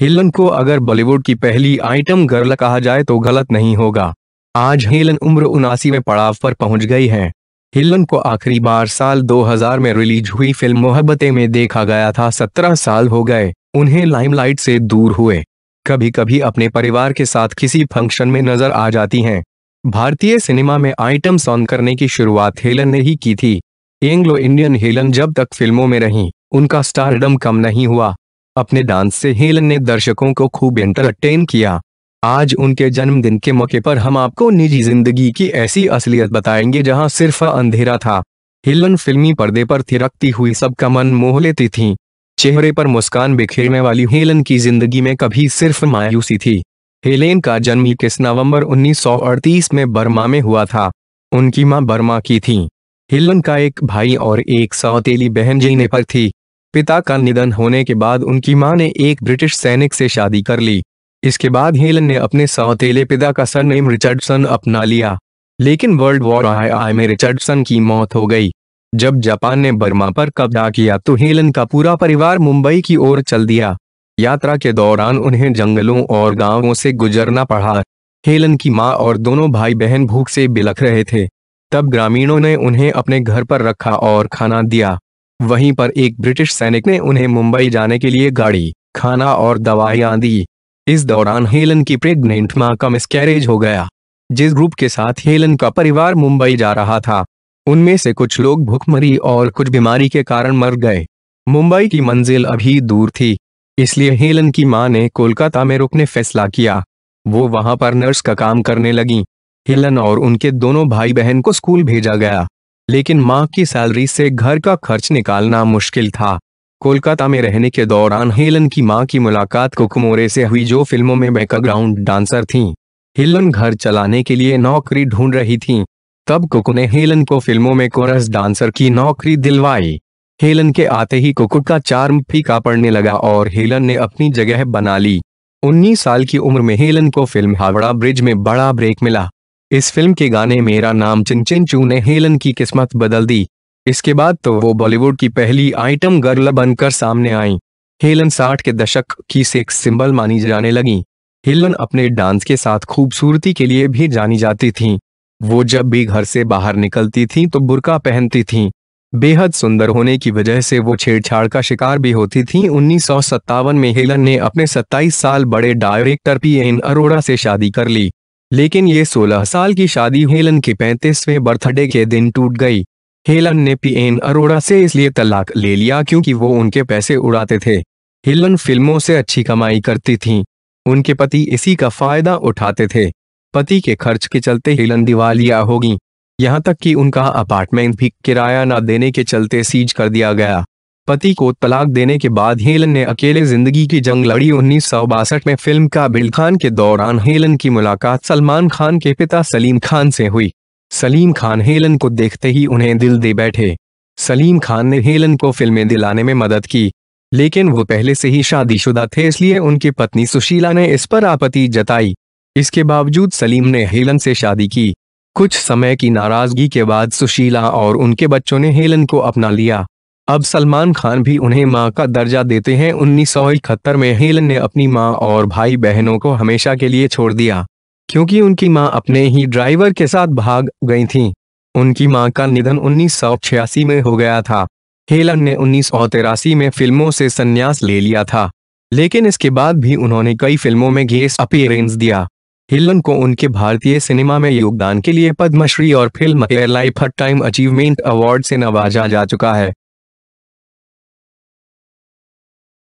Helen को अगर बॉलीवुड की पहली आइटम गर्ल कहा जाए तो गलत नहीं होगा आज हेलन उम्र उनासीवें पड़ाव पर पहुंच गई है हिलन को आखिरी बार साल 2000 में रिलीज हुई फिल्म मोहब्बतें में देखा गया था 17 साल हो गए उन्हें लाइमलाइट से दूर हुए कभी कभी अपने परिवार के साथ किसी फंक्शन में नजर आ जाती हैं भारतीय सिनेमा में आइटम सॉन्ग करने की शुरुआत हेलन ने ही की थी एंग्लो इंडियन हेलन जब तक फिल्मों में रही उनका स्टारडम कम नहीं हुआ अपने डांस से हेलन ने दर्शकों को खूब एंटरटेन किया आज उनके जन्मदिन के मौके पर हम आपको निजी जिंदगी की ऐसी असलियत बताएंगे जहां सिर्फ अंधेरा था हेलन फिल्मी पर्दे पर थिरकती हुई सबका मन मोह लेती थी चेहरे पर मुस्कान बिखेरने वाली हेलन की जिंदगी में कभी सिर्फ मायूसी थी हेलेन का जन्म इक्कीस नवंबर 1938 में बर्मा में हुआ था उनकी मां बर्मा की थी हिलन का एक भाई और एक सौतेली बहन जीने पर थी पिता का निधन होने के बाद उनकी मां ने एक ब्रिटिश सैनिक से शादी कर ली इसके बाद हेलन ने अपने सौतेले पिता का सरनेम रिचर्डसन अपना लिया लेकिन वर्ल्ड वॉर आई आई में रिचर्डसन की मौत हो गई जब जापान ने बर्मा पर कब्जा किया तो हेलन का पूरा परिवार मुंबई की ओर चल दिया यात्रा के दौरान उन्हें जंगलों और गांवों से गुजरना पड़ा हेलन की मां और दोनों भाई बहन भूख से बिलख रहे थे तब ग्रामीणों ने उन्हें अपने घर पर रखा और खाना दिया वहीं पर एक ब्रिटिश सैनिक ने उन्हें मुंबई जाने के लिए गाड़ी खाना और दवाइयां दी इस दौरान हेलन की प्रेग्नेंट मां का मिसकैरेज हो गया जिस ग्रुप के साथ हेलन का परिवार मुंबई जा रहा था उनमें से कुछ लोग भूखमरी और कुछ बीमारी के कारण मर गए मुंबई की मंजिल अभी दूर थी इसलिए हेलन की मां ने कोलकाता में रुकने फैसला किया वो वहां पर नर्स का काम करने लगी हेलन और उनके दोनों भाई बहन को स्कूल भेजा गया लेकिन मां की सैलरी से घर का खर्च निकालना मुश्किल था कोलकाता में रहने के दौरान हेलन की मां की मुलाकात कुकमोरे से हुई जो फिल्मों में बैकग्राउंड डांसर थीं। हेलन घर चलाने के लिए नौकरी ढूंढ रही थीं। तब कुकु ने हेलन को फिल्मों में कोरस डांसर की नौकरी दिलवाई हेलन के आते ही कुकु का चार्म फीका पड़ने लगा और हेलन ने अपनी जगह बना ली उन्नीस साल की उम्र में हेलन को फिल्म हावड़ा ब्रिज में बड़ा ब्रेक मिला इस फिल्म के गाने मेरा नाम चिंचिन चू ने हेलन की किस्मत बदल दी इसके बाद तो वो बॉलीवुड की पहली आइटम गर्ल बनकर सामने आई हेलन साठ के दशक की सेक्स सिंबल मानी जाने लगी हेलन अपने डांस के साथ खूबसूरती के लिए भी जानी जाती थी वो जब भी घर से बाहर निकलती थी तो बुरका पहनती थी बेहद सुंदर होने की वजह से वो छेड़छाड़ का शिकार भी होती थी उन्नीस में हेलन ने अपने 27 साल बड़े डायरेक्टर पी एन अरोड़ा से शादी कर ली लेकिन ये 16 साल की शादी हेलन के 35वें बर्थडे के दिन टूट गई हेलन ने पीएन अरोड़ा से इसलिए तलाक ले लिया क्योंकि वो उनके पैसे उड़ाते थे हेलन फिल्मों से अच्छी कमाई करती थीं उनके पति इसी का फायदा उठाते थे पति के खर्च के चलते हेलन दिवालिया होगी यहाँ तक कि उनका अपार्टमेंट भी किराया न देने के चलते सीज कर दिया गया पति को तलाक देने के बाद हेलन ने अकेले जिंदगी की जंग लड़ी उन्नीस में फिल्म का बिल खान के दौरान हेलन की मुलाकात सलमान खान के पिता सलीम खान से हुई सलीम खान हेलन को देखते ही उन्हें दिल दे बैठे सलीम खान ने हेलन को फिल्में दिलाने में मदद की लेकिन वो पहले से ही शादीशुदा थे इसलिए उनकी पत्नी सुशीला ने इस पर आपत्ति जताई इसके बावजूद सलीम ने हेलन से शादी की कुछ समय की नाराजगी के बाद सुशीला और उनके बच्चों ने हेलन को अपना लिया अब सलमान खान भी उन्हें मां का दर्जा देते हैं उन्नीस में हेलन ने अपनी मां और भाई बहनों को हमेशा के लिए छोड़ दिया क्योंकि उनकी मां अपने ही ड्राइवर के साथ भाग गई थीं। उनकी मां का निधन उन्नीस में हो गया था हेलन ने उन्नीस में फिल्मों से संन्यास ले लिया था लेकिन इसके बाद भी उन्होंने कई फिल्मों में गेस अपीयरेंस दिया हिलन को उनके भारतीय सिनेमा में योगदान के लिए पद्मश्री और Filmfare lifetime achievement award से नवाजा जा चुका है